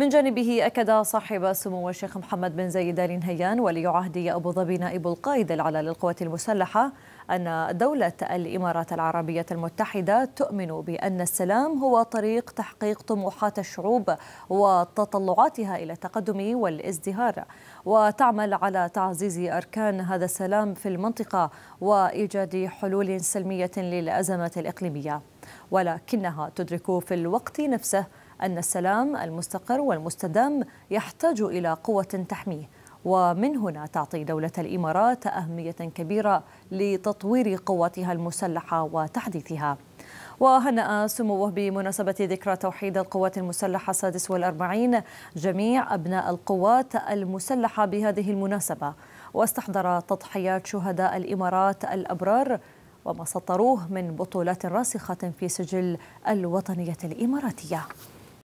من جانبه أكد صاحب سمو الشيخ محمد بن زايد آل نهيان ولي عهد أبو ظبي نائب القائد العلى للقوات المسلحة أن دولة الإمارات العربية المتحدة تؤمن بأن السلام هو طريق تحقيق طموحات الشعوب وتطلعاتها إلى التقدم والازدهار وتعمل على تعزيز أركان هذا السلام في المنطقة وإيجاد حلول سلمية للأزمة الإقليمية ولكنها تدرك في الوقت نفسه أن السلام المستقر والمستدام يحتاج إلى قوة تحميه ومن هنا تعطي دولة الإمارات أهمية كبيرة لتطوير قواتها المسلحة وتحديثها وهنأ سموه بمناسبة ذكرى توحيد القوات المسلحة السادس والأربعين جميع أبناء القوات المسلحة بهذه المناسبة واستحضر تضحيات شهداء الإمارات الأبرار وما سطروه من بطولات راسخة في سجل الوطنية الإماراتية